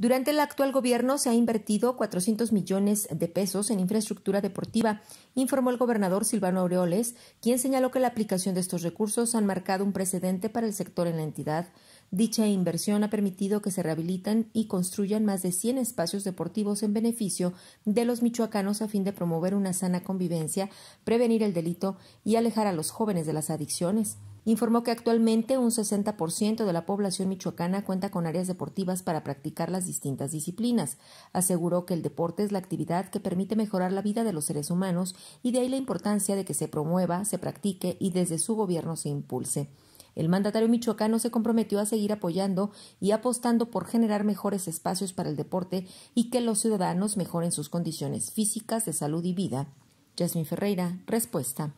Durante el actual gobierno se ha invertido 400 millones de pesos en infraestructura deportiva, informó el gobernador Silvano Aureoles, quien señaló que la aplicación de estos recursos han marcado un precedente para el sector en la entidad. Dicha inversión ha permitido que se rehabilitan y construyan más de 100 espacios deportivos en beneficio de los michoacanos a fin de promover una sana convivencia, prevenir el delito y alejar a los jóvenes de las adicciones informó que actualmente un 60% de la población michoacana cuenta con áreas deportivas para practicar las distintas disciplinas. Aseguró que el deporte es la actividad que permite mejorar la vida de los seres humanos y de ahí la importancia de que se promueva, se practique y desde su gobierno se impulse. El mandatario michoacano se comprometió a seguir apoyando y apostando por generar mejores espacios para el deporte y que los ciudadanos mejoren sus condiciones físicas de salud y vida. Jasmine Ferreira, respuesta.